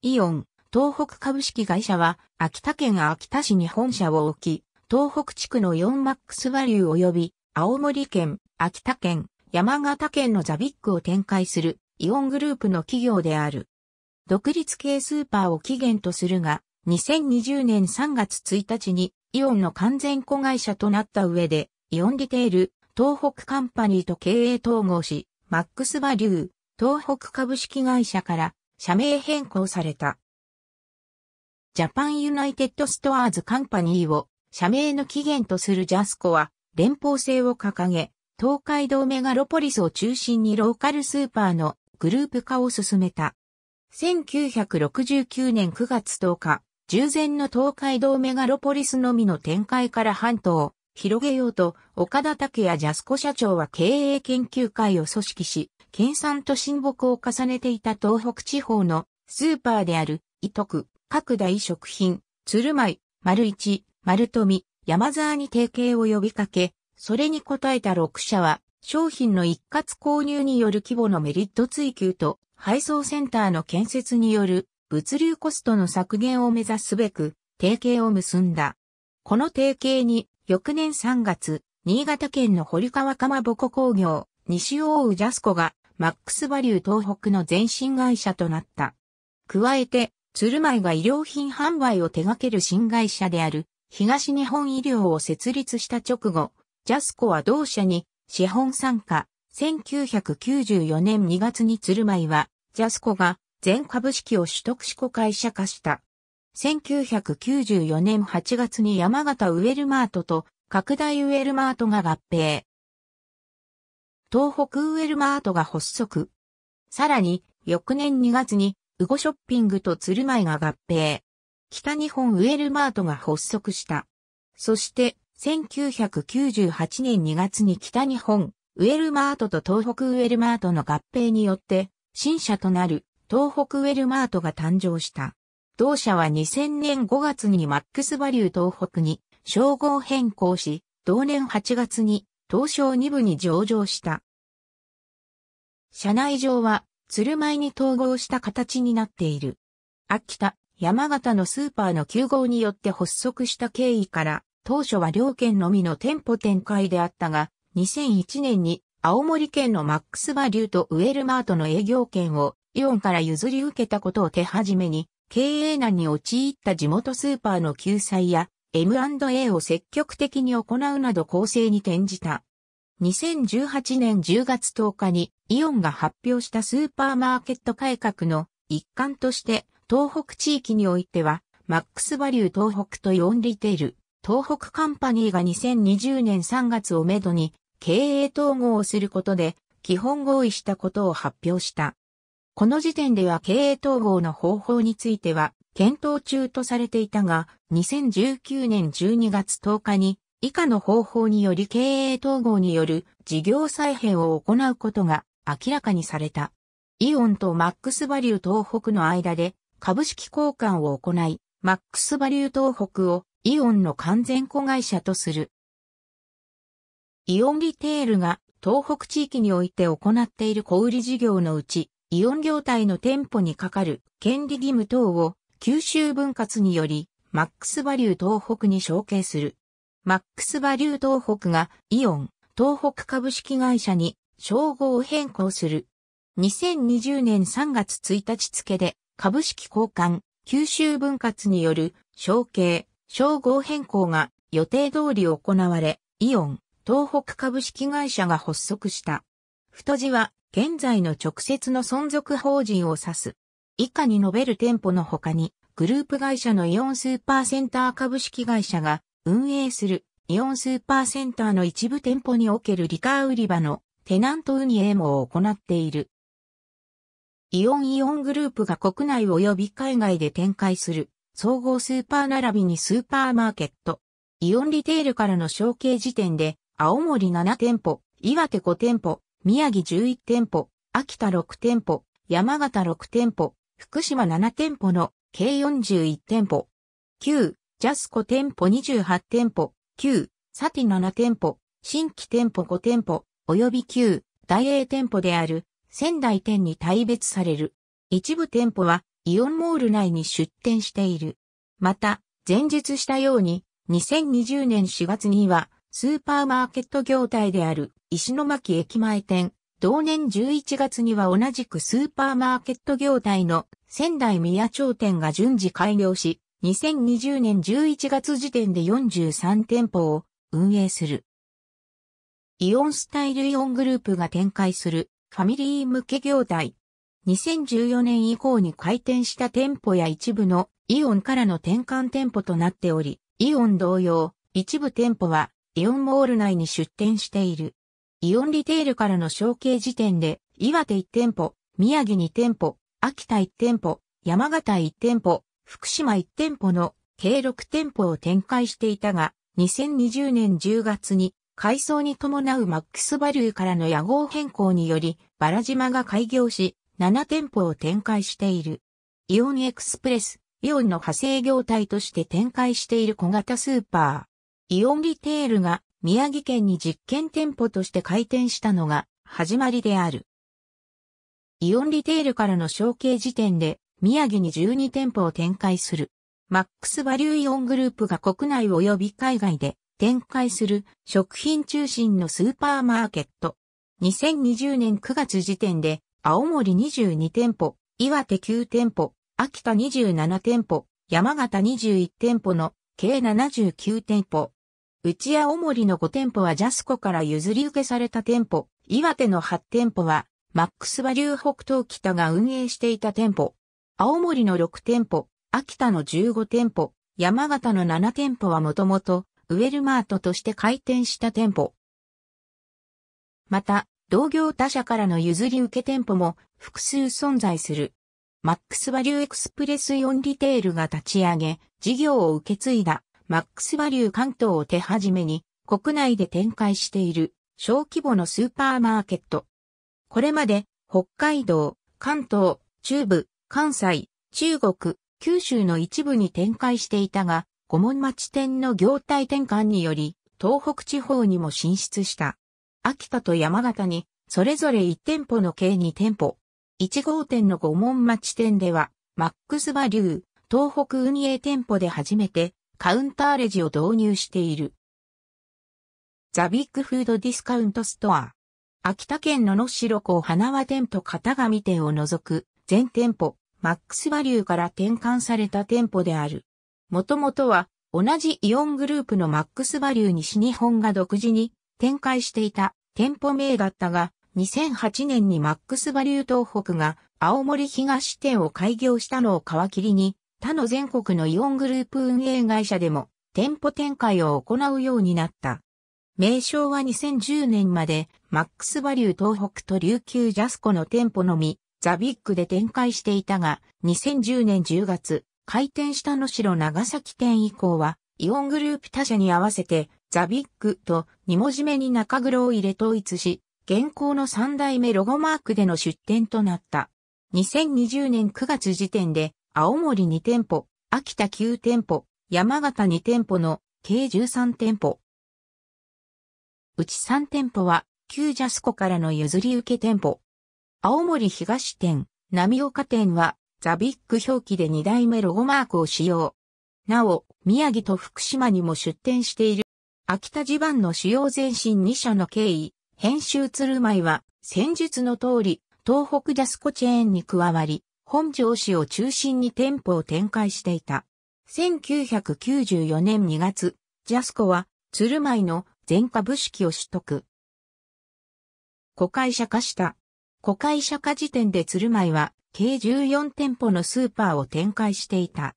イオン、東北株式会社は、秋田県秋田市に本社を置き、東北地区の4マックスバリュー及び、青森県、秋田県、山形県のザビックを展開する、イオングループの企業である。独立系スーパーを起源とするが、2020年3月1日に、イオンの完全子会社となった上で、イオンリテール、東北カンパニーと経営統合し、マックスバリュー、東北株式会社から社名変更された。ジャパンユナイテッドストアーズカンパニーを社名の起源とするジャスコは連邦制を掲げ、東海道メガロポリスを中心にローカルスーパーのグループ化を進めた。1969年9月10日、従前の東海道メガロポリスのみの展開から半島を広げようと、岡田拓也ジャスコ社長は経営研究会を組織し、県産と親睦を重ねていた東北地方のスーパーである、伊徳、各大食品、鶴舞、丸一、丸富、山沢に提携を呼びかけ、それに応えた6社は、商品の一括購入による規模のメリット追求と、配送センターの建設による物流コストの削減を目指すべく、提携を結んだ。この提携に、翌年3月、新潟県の堀川かまぼこ工業、西大宇ジャスコがマックスバリュー東北の前身会社となった。加えて、鶴舞が医療品販売を手掛ける新会社である、東日本医療を設立した直後、ジャスコは同社に資本参加。1994年2月に鶴舞は、ジャスコが全株式を取得し子会社化した。1994年8月に山形ウェルマートと拡大ウェルマートが合併。東北ウェルマートが発足。さらに、翌年2月に、ウゴショッピングと鶴舞が合併。北日本ウェルマートが発足した。そして、1998年2月に北日本ウェルマートと東北ウェルマートの合併によって、新社となる東北ウェルマートが誕生した。同社は2000年5月にマックスバリュー東北に称号変更し、同年8月に東証2部に上場した。社内上は、鶴舞に統合した形になっている。秋田、山形のスーパーの休号によって発足した経緯から、当初は両県のみの店舗展開であったが、2001年に青森県のマックスバリューとウェルマートの営業権をイオンから譲り受けたことを手始めに、経営難に陥った地元スーパーの救済や M&A を積極的に行うなど構成に転じた。2018年10月10日にイオンが発表したスーパーマーケット改革の一環として東北地域においてはマックスバリュー東北とイオンリテール東北カンパニーが2020年3月をめどに経営統合をすることで基本合意したことを発表した。この時点では経営統合の方法については検討中とされていたが、2019年12月10日に以下の方法により経営統合による事業再編を行うことが明らかにされた。イオンとマックスバリュー東北の間で株式交換を行い、マックスバリュー東北をイオンの完全子会社とする。イオンリテールが東北地域において行っている小売事業のうち、イオン業態の店舗にかかる権利義務等を九州分割により、マックスバリュー東北に承継する。マックスバリュー東北がイオン、東北株式会社に称号を変更する。2020年3月1日付で株式交換、九州分割による承継、称号変更が予定通り行われ、イオン、東北株式会社が発足した。太字は現在の直接の存続法人を指す。以下に述べる店舗の他に、グループ会社のイオンスーパーセンター株式会社が運営するイオンスーパーセンターの一部店舗におけるリカー売り場のテナント運営も行っている。イオンイオングループが国内及び海外で展開する総合スーパー並びにスーパーマーケット。イオンリテールからの承継時点で青森7店舗、岩手5店舗、宮城11店舗、秋田6店舗、山形6店舗、福島7店舗の計41店舗、9、ジャスコ店舗28店舗、9、サティ7店舗、新規店舗5店舗、及び9、大英店舗である仙台店に大別される。一部店舗はイオンモール内に出店している。また、前述したように、2020年4月には、スーパーマーケット業態である石巻駅前店、同年11月には同じくスーパーマーケット業態の仙台宮町店が順次開業し、2020年11月時点で43店舗を運営する。イオンスタイルイオングループが展開するファミリー向け業態。2014年以降に開店した店舗や一部のイオンからの転換店舗となっており、イオン同様、一部店舗はイオンモール内に出店している。イオンリテールからの承継時点で、岩手1店舗、宮城2店舗、秋田1店舗、山形1店舗、福島1店舗の計6店舗を展開していたが、2020年10月に改装に伴うマックスバリューからの屋号変更により、バラ島が開業し、7店舗を展開している。イオンエクスプレス、イオンの派生業態として展開している小型スーパー。イオンリテールが宮城県に実験店舗として開店したのが始まりである。イオンリテールからの承継時点で宮城に12店舗を展開する。マックスバリューイオングループが国内及び海外で展開する食品中心のスーパーマーケット。2020年9月時点で青森22店舗、岩手9店舗、秋田27店舗、山形21店舗の計79店舗。内や大森の5店舗はジャスコから譲り受けされた店舗、岩手の8店舗は、マックスバリュー北東北が運営していた店舗、青森の6店舗、秋田の15店舗、山形の7店舗はもともと、ウェルマートとして開店した店舗。また、同業他社からの譲り受け店舗も複数存在する。マックスバリューエクスプレスイオンリテールが立ち上げ、事業を受け継いだ。マックスバリュー関東を手始めに国内で展開している小規模のスーパーマーケット。これまで北海道、関東、中部、関西、中国、九州の一部に展開していたが、五門町店の業態転換により、東北地方にも進出した。秋田と山形に、それぞれ1店舗の計2店舗。1号店の五門町店では、マックスバリュー、東北運営店舗で初めて、カウンターレジを導入している。ザビッグフードディスカウントストア。秋田県の野城港花輪店と片上店を除く全店舗、マックスバリューから転換された店舗である。もともとは同じイオングループのマックスバリュー西日本が独自に展開していた店舗名だったが、2008年にマックスバリュー東北が青森東店を開業したのを皮切りに、他の全国のイオングループ運営会社でも店舗展開を行うようになった。名称は2010年までマックスバリュー東北と琉球ジャスコの店舗のみザビッグで展開していたが2010年10月開店したのしろ長崎店以降はイオングループ他社に合わせてザビッグと2文字目に中黒を入れ統一し現行の3代目ロゴマークでの出店となった。2020年9月時点で青森2店舗、秋田9店舗、山形2店舗の計13店舗。うち3店舗は、旧ジャスコからの譲り受け店舗。青森東店、波岡店は、ザビック表記で2代目ロゴマークを使用。なお、宮城と福島にも出店している。秋田地盤の使用前身2社の経緯、編集鶴舞は、戦術の通り、東北ジャスコチェーンに加わり、本庄市を中心に店舗を展開していた。1994年2月、ジャスコは鶴舞の全株式を取得。古会社化した。古会社化時点で鶴舞は計14店舗のスーパーを展開していた。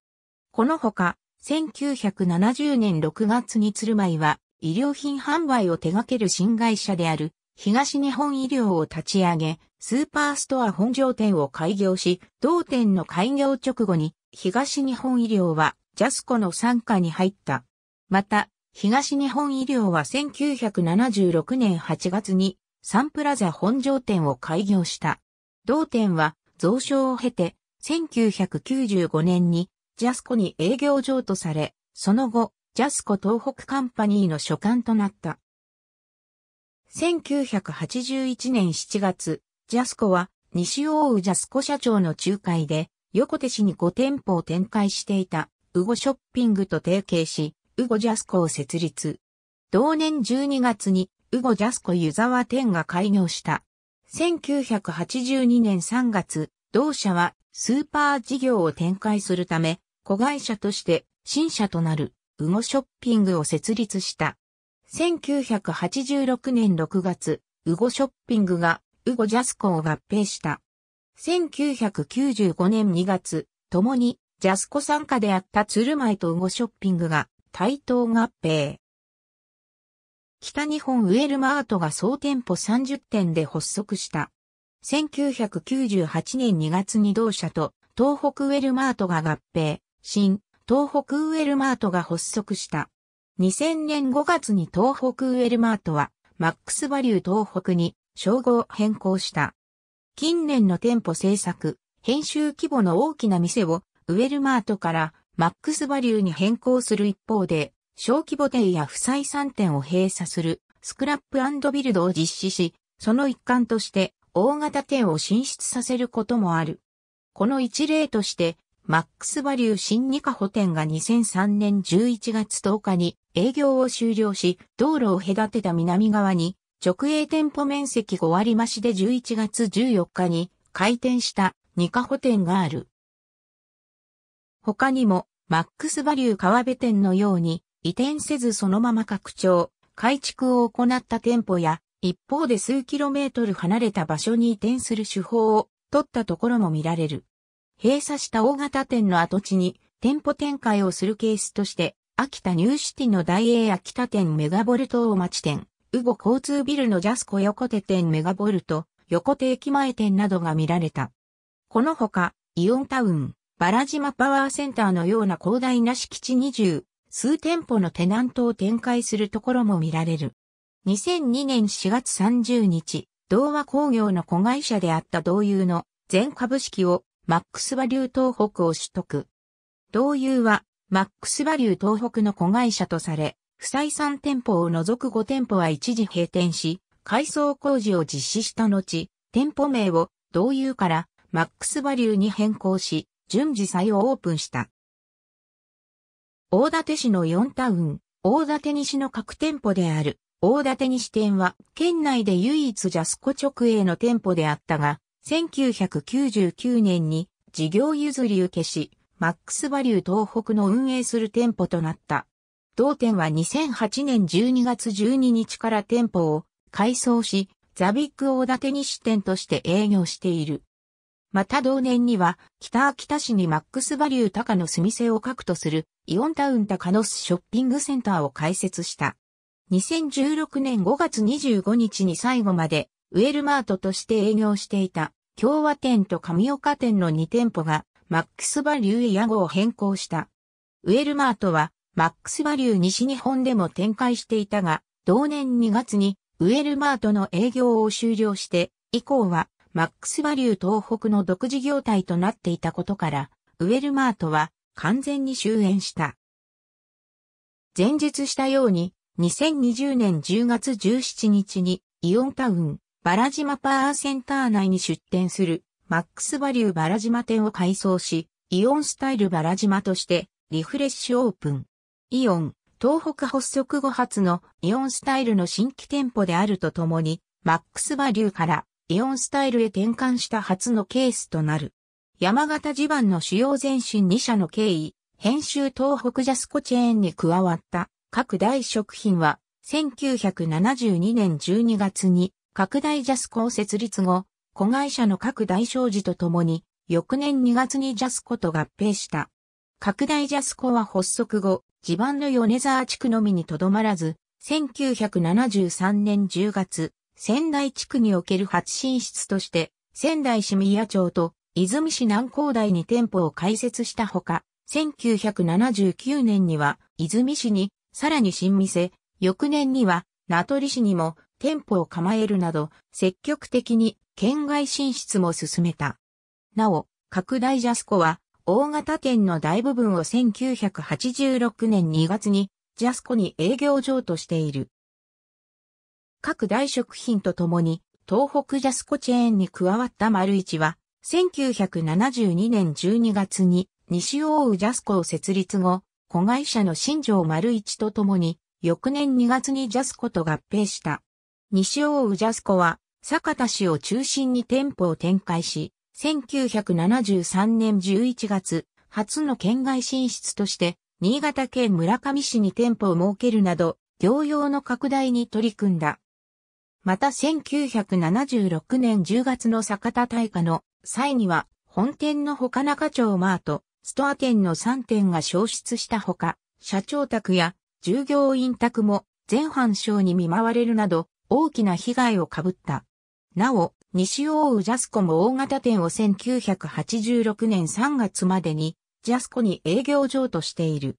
このほか、1970年6月に鶴舞は医療品販売を手掛ける新会社である東日本医療を立ち上げ、スーパーストア本場店を開業し、同店の開業直後に、東日本医療は、ジャスコの参加に入った。また、東日本医療は1976年8月に、サンプラザ本場店を開業した。同店は、増床を経て、1995年に、ジャスコに営業場とされ、その後、ジャスコ東北カンパニーの所管となった。1981年7月、ジャスコは西大宇ジャスコ社長の仲介で横手市に5店舗を展開していたウゴショッピングと提携し、ウゴジャスコを設立。同年12月にウゴジャスコ湯沢店が開業した。1982年3月、同社はスーパー事業を展開するため、子会社として新社となるウゴショッピングを設立した。1986年6月、ウゴショッピングが、ウゴジャスコを合併した。1995年2月、共に、ジャスコ参加であった鶴舞とウゴショッピングが、対等合併。北日本ウェルマートが総店舗30店で発足した。1998年2月に同社と東北ウェルマートが合併、新東北ウェルマートが発足した。2000年5月に東北ウェルマートは、マックスバリュー東北に称号変更した。近年の店舗制作、編集規模の大きな店をウェルマートからマックスバリューに変更する一方で、小規模店や不採算店を閉鎖するスクラップビルドを実施し、その一環として大型店を進出させることもある。この一例として、マックスバリュー新二カ補店が2003年11月10日に営業を終了し、道路を隔てた南側に、直営店舗面積5割増しで11月14日に開店したニカホ店がある。他にも、マックスバリュー川辺店のように、移転せずそのまま拡張、改築を行った店舗や、一方で数キロメートル離れた場所に移転する手法を取ったところも見られる。閉鎖した大型店の跡地に店舗展開をするケースとして秋田ニューシティの大英秋田店メガボルト大町店、ウゴ交通ビルのジャスコ横手店メガボルト、横手駅前店などが見られた。このほか、イオンタウン、バラ島パワーセンターのような広大な敷地20、数店舗のテナントを展開するところも見られる。2002年4月30日、同和工業の子会社であった同友の全株式をマックスバリュー東北を取得。同友はマックスバリュー東北の子会社とされ、不採算店舗を除く5店舗は一時閉店し、改装工事を実施した後、店舗名を同友からマックスバリューに変更し、順次再オープンした。大館市の4タウン、大館西の各店舗である、大館西店は、県内で唯一ジャスコ直営の店舗であったが、1999年に事業譲り受けし、マックスバリュー東北の運営する店舗となった。同店は2008年12月12日から店舗を改装し、ザビッグ大館西店として営業している。また同年には、北秋田市にマックスバリュー高の住店を核とするイオンタウン高野スショッピングセンターを開設した。2016年5月25日に最後までウェルマートとして営業していた共和店と神岡店の2店舗がマックスバリューへ屋号を変更した。ウェルマートは、マックスバリュー西日本でも展開していたが、同年2月にウェルマートの営業を終了して、以降はマックスバリュー東北の独自業態となっていたことから、ウェルマートは完全に終焉した。前述したように、2020年10月17日にイオンタウン、バラ島パーセンター内に出店するマックスバリューバラ島店を改装し、イオンスタイルバラ島としてリフレッシュオープン。イオン、東北発足後初のイオンスタイルの新規店舗であるとともに、マックスバリューからイオンスタイルへ転換した初のケースとなる。山形地盤の主要前身2社の経緯、編集東北ジャスコチェーンに加わった各大食品は1972年12月に拡大ジャスコを設立後、子会社の各大商事とともに、翌年2月にジャスコと合併した。拡大ジャスコは発足後、地盤の米沢地区のみにとどまらず、1973年10月、仙台地区における初進出として、仙台市宮町と泉市南高台に店舗を開設したほか、1979年には泉市に、さらに新店、翌年には名取市にも店舗を構えるなど、積極的に県外進出も進めた。なお、拡大ジャスコは、大型店の大部分を1986年2月に、ジャスコに営業場としている。各大食品とともに、東北ジャスコチェーンに加わった丸一は、1972年12月に西大宇ジャスコを設立後、子会社の新庄丸一とともに、翌年2月にジャスコと合併した。西尾宇ジャスコは、坂田市を中心に店舗を展開し、1973年11月、初の県外進出として、新潟県村上市に店舗を設けるなど、業用の拡大に取り組んだ。また1976年10月の坂田大火の際には、本店の他中町マート、ストア店の3店が消失したほか、社長宅や従業員宅も全半省に見舞われるなど、大きな被害を被った。なお、西大宇ジャスコも大型店を1986年3月までに、ジャスコに営業場としている。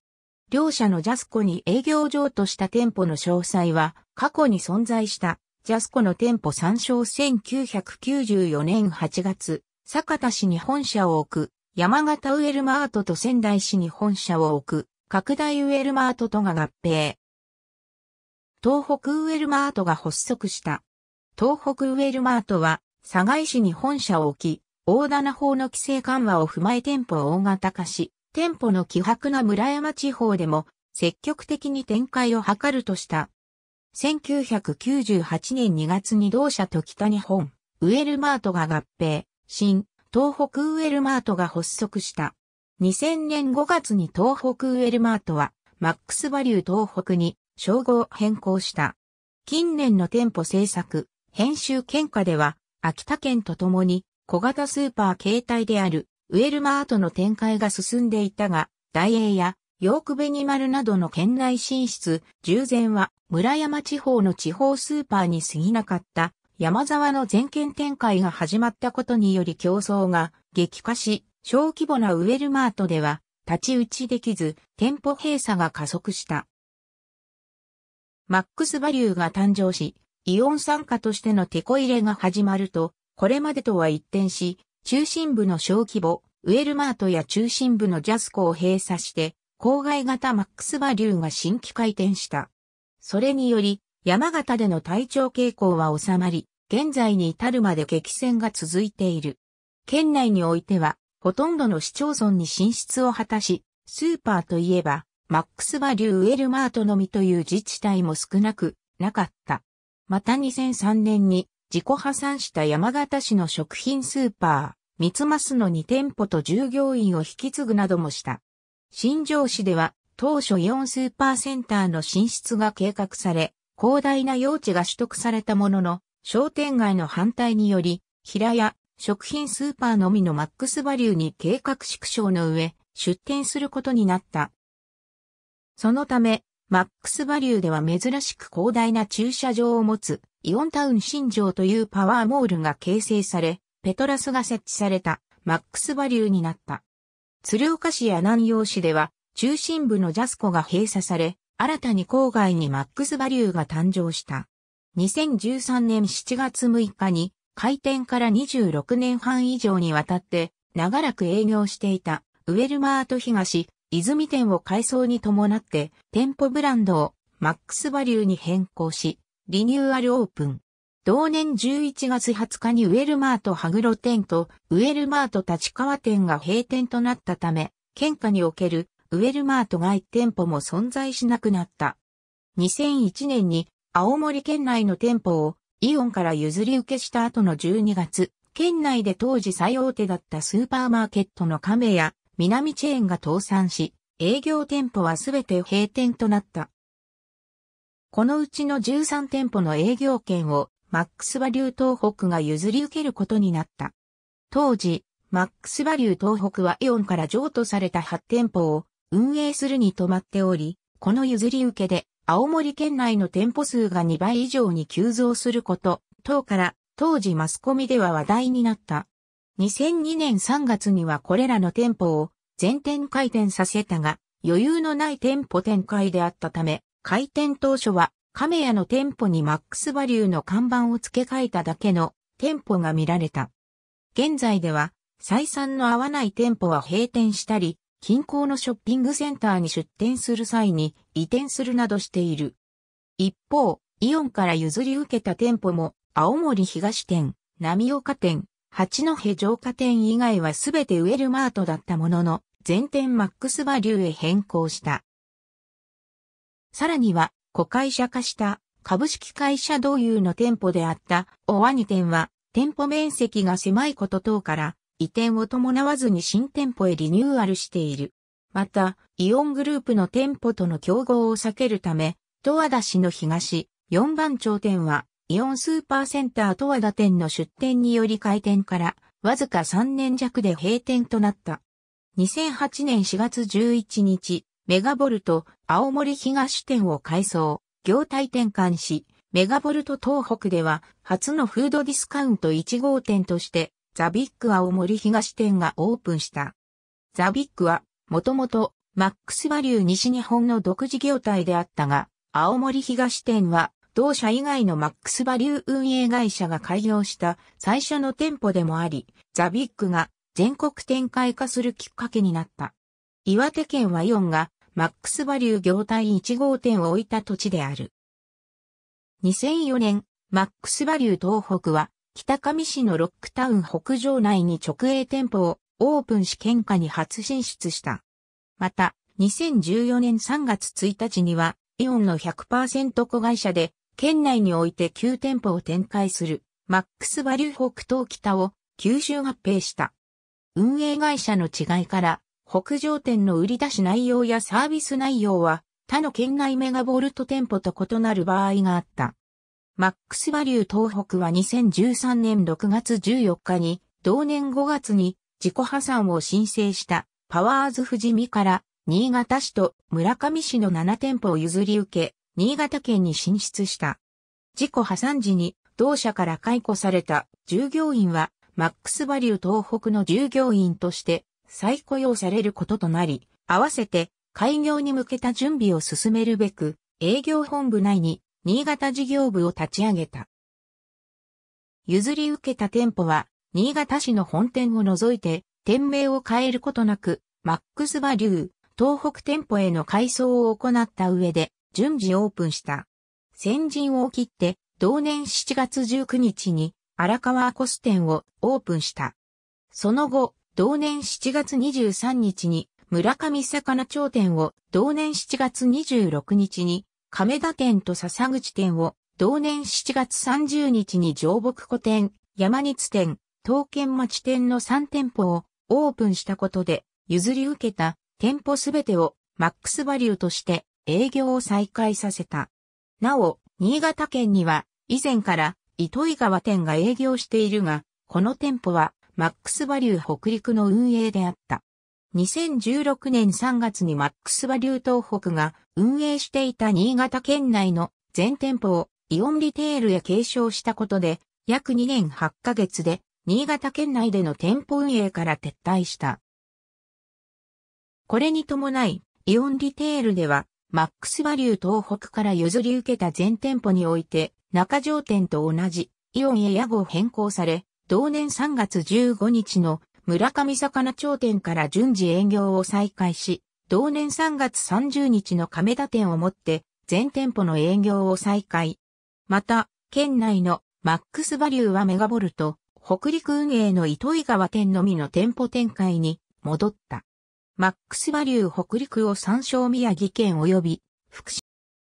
両社のジャスコに営業場とした店舗の詳細は、過去に存在した、ジャスコの店舗参照1994年8月、坂田市に本社を置く、山形ウェルマートと仙台市に本社を置く、拡大ウェルマートとが合併。東北ウェルマートが発足した。東北ウェルマートは、佐賀市に本社を置き、大棚法の規制緩和を踏まえ店舗を大型化し、店舗の希薄な村山地方でも積極的に展開を図るとした。1998年2月に同社と北日本、ウェルマートが合併、新、東北ウェルマートが発足した。2000年5月に東北ウェルマートは、マックスバリュー東北に称号変更した。近年の店舗制作、編集喧嘩では、秋田県とともに小型スーパー携帯であるウェルマートの展開が進んでいたが、大英やヨークベニマルなどの県内進出、従前は村山地方の地方スーパーに過ぎなかった山沢の全県展開が始まったことにより競争が激化し、小規模なウェルマートでは立ち打ちできず店舗閉鎖が加速した。マックスバリューが誕生し、イオン酸化としてのテコ入れが始まると、これまでとは一転し、中心部の小規模、ウェルマートや中心部のジャスコを閉鎖して、郊外型マックスバリューが新規開店した。それにより、山形での体調傾向は収まり、現在に至るまで激戦が続いている。県内においては、ほとんどの市町村に進出を果たし、スーパーといえば、マックスバリュー・ウェルマートのみという自治体も少なくなかった。また2003年に自己破産した山形市の食品スーパー、三つますの2店舗と従業員を引き継ぐなどもした。新庄市では当初4スーパーセンターの進出が計画され、広大な用地が取得されたものの、商店街の反対により、平屋、食品スーパーのみのマックスバリューに計画縮小の上、出店することになった。そのため、マックスバリューでは珍しく広大な駐車場を持つ、イオンタウン新城というパワーモールが形成され、ペトラスが設置されたマックスバリューになった。鶴岡市や南陽市では、中心部のジャスコが閉鎖され、新たに郊外にマックスバリューが誕生した。2013年7月6日に、開店から26年半以上にわたって、長らく営業していた、ウェルマート東、泉店を改装に伴って店舗ブランドをマックスバリューに変更し、リニューアルオープン。同年11月20日にウェルマート羽黒店とウェルマート立川店が閉店となったため、県下におけるウェルマート外店舗も存在しなくなった。2001年に青森県内の店舗をイオンから譲り受けした後の12月、県内で当時最大手だったスーパーマーケットの亀や南チェーンが倒産し、営業店舗はすべて閉店となった。このうちの13店舗の営業権をマックスバリュー東北が譲り受けることになった。当時、マックスバリュー東北はイオンから譲渡された8店舗を運営するに止まっており、この譲り受けで青森県内の店舗数が2倍以上に急増すること、等から当時マスコミでは話題になった。2002年3月にはこれらの店舗を全店開店させたが、余裕のない店舗展開であったため、開店当初は、亀屋の店舗にマックスバリューの看板を付け替えただけの店舗が見られた。現在では、採算の合わない店舗は閉店したり、近郊のショッピングセンターに出店する際に移転するなどしている。一方、イオンから譲り受けた店舗も、青森東店、波岡店、八戸城下店以外はすべてウェルマートだったものの、全店マックスバリューへ変更した。さらには、子会社化した株式会社同友の店舗であった大和に店は、店舗面積が狭いこと等から、移転を伴わずに新店舗へリニューアルしている。また、イオングループの店舗との競合を避けるため、十和田市の東、4番町店は、イオンスーパーセンター十和田店の出店により開店から、わずか3年弱で閉店となった。2008年4月11日、メガボルト、青森東店を改装、業態転換し、メガボルト東北では、初のフードディスカウント1号店として、ザビック青森東店がオープンした。ザビックは、もともと、マックスバリュー西日本の独自業態であったが、青森東店は、同社以外のマックスバリュー運営会社が開業した最初の店舗でもあり、ザビックが全国展開化するきっかけになった。岩手県はイオンがマックスバリュー業態1号店を置いた土地である。2004年、マックスバリュー東北は北上市のロックタウン北上内に直営店舗をオープンし県下に初進出した。また、2014年3月1日には、イオンの100%子会社で、県内において9店舗を展開する、マックスバリュー北東北を九州合併した。運営会社の違いから、北上店の売り出し内容やサービス内容は、他の県内メガボルト店舗と異なる場合があった。マックスバリュー東北は2013年6月14日に、同年5月に自己破産を申請したパワーズ富士見から新潟市と村上市の7店舗を譲り受け、新潟県に進出した。自己破産時に同社から解雇された従業員はマックスバリュー東北の従業員として再雇用されることとなり、合わせて開業に向けた準備を進めるべく、営業本部内に新潟事業部を立ち上げた。譲り受けた店舗は、新潟市の本店を除いて、店名を変えることなく、マックスバリュー、東北店舗への改装を行った上で、順次オープンした。先陣を切って、同年7月19日に、荒川アコス店をオープンした。その後、同年7月23日に村上魚町店を同年7月26日に亀田店と笹口店を同年7月30日に上北古店、山日店、刀剣町店の3店舗をオープンしたことで譲り受けた店舗すべてをマックスバリューとして営業を再開させた。なお、新潟県には以前から糸魚川店が営業しているが、この店舗はマックスバリュー北陸の運営であった。2016年3月にマックスバリュー東北が運営していた新潟県内の全店舗をイオンリテールへ継承したことで、約2年8ヶ月で新潟県内での店舗運営から撤退した。これに伴い、イオンリテールでは、マックスバリュー東北から譲り受けた全店舗において、中条店と同じイオンへ屋号変更され、同年3月15日の村上魚町店から順次営業を再開し、同年3月30日の亀田店をもって全店舗の営業を再開。また、県内のマックスバリューはメガボルト、北陸運営の糸井川店のみの店舗展開に戻った。マックスバリュー北陸を参照宮城県及び福島。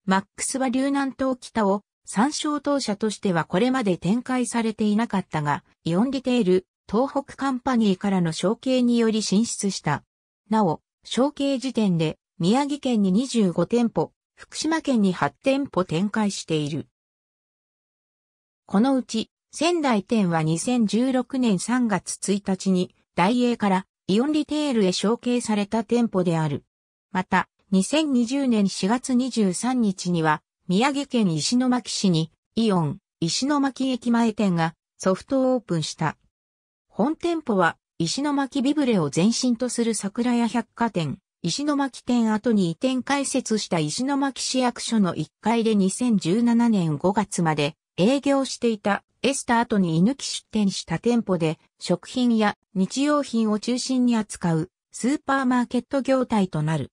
マックスバリュー南東北を参照当社としてはこれまで展開されていなかったが、イオンリテール、東北カンパニーからの承継により進出した。なお、承継時点で、宮城県に25店舗、福島県に8店舗展開している。このうち、仙台店は2016年3月1日に、大英からイオンリテールへ承継された店舗である。また、2020年4月23日には、宮城県石巻市に、イオン、石巻駅前店がソフトオープンした。本店舗は、石巻ビブレを前身とする桜屋百貨店、石巻店後に移転開設した石巻市役所の1階で2017年5月まで営業していたエスタ後に居抜き出店した店舗で食品や日用品を中心に扱うスーパーマーケット業態となる。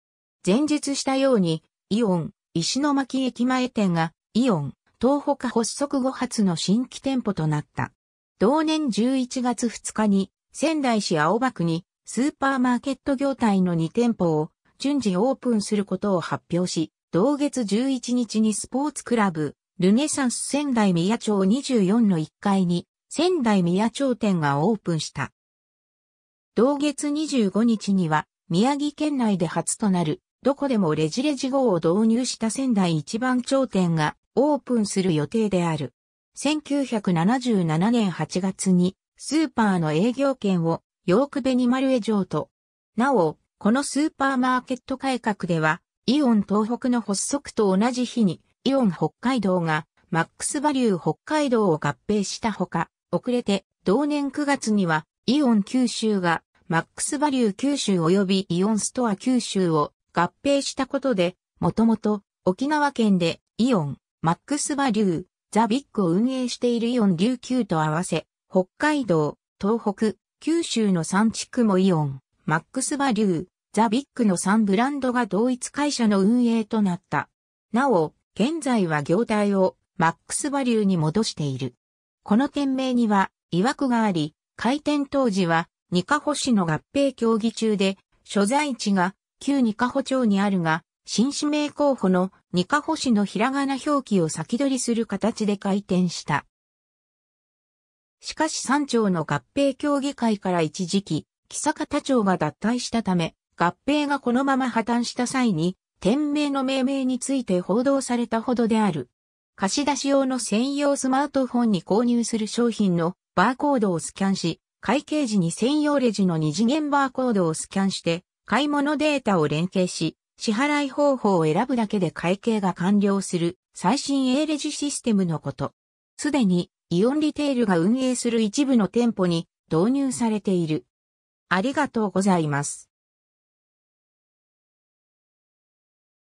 前述したようにイオン、石巻駅前店がイオン、東北発足後初の新規店舗となった。同年11月2日に仙台市青葉区にスーパーマーケット業態の2店舗を順次オープンすることを発表し、同月11日にスポーツクラブ、ルネサンス仙台宮町24の1階に仙台宮町店がオープンした。同月25日には宮城県内で初となるどこでもレジレジ号を導入した仙台一番頂点がオープンする予定である。1977年8月にスーパーの営業権をヨークベニマルョ譲と。なお、このスーパーマーケット改革では、イオン東北の発足と同じ日に、イオン北海道がマックスバリュー北海道を合併したほか、遅れて同年9月にはイオン九州がマックスバリュー九州及びイオンストア九州を合併したことで、もともと沖縄県でイオン、マックスバリュー、ザ・ビッグを運営しているイオン琉球と合わせ、北海道、東北、九州の3地区もイオン、マックスバリュー、ザ・ビッグの3ブランドが同一会社の運営となった。なお、現在は業態をマックスバリューに戻している。この店名には曰くがあり、開店当時は、ニカ星の合併協議中で、所在地が旧二カホ町にあるが、新指名候補の二カホ市のひらがな表記を先取りする形で開店した。しかし三町の合併協議会から一時期、木坂田町が脱退したため、合併がこのまま破綻した際に、店名の命名について報道されたほどである。貸し出し用の専用スマートフォンに購入する商品のバーコードをスキャンし、会計時に専用レジの二次元バーコードをスキャンして、買い物データを連携し、支払い方法を選ぶだけで会計が完了する最新 A レジシステムのこと。すでにイオンリテールが運営する一部の店舗に導入されている。ありがとうございます。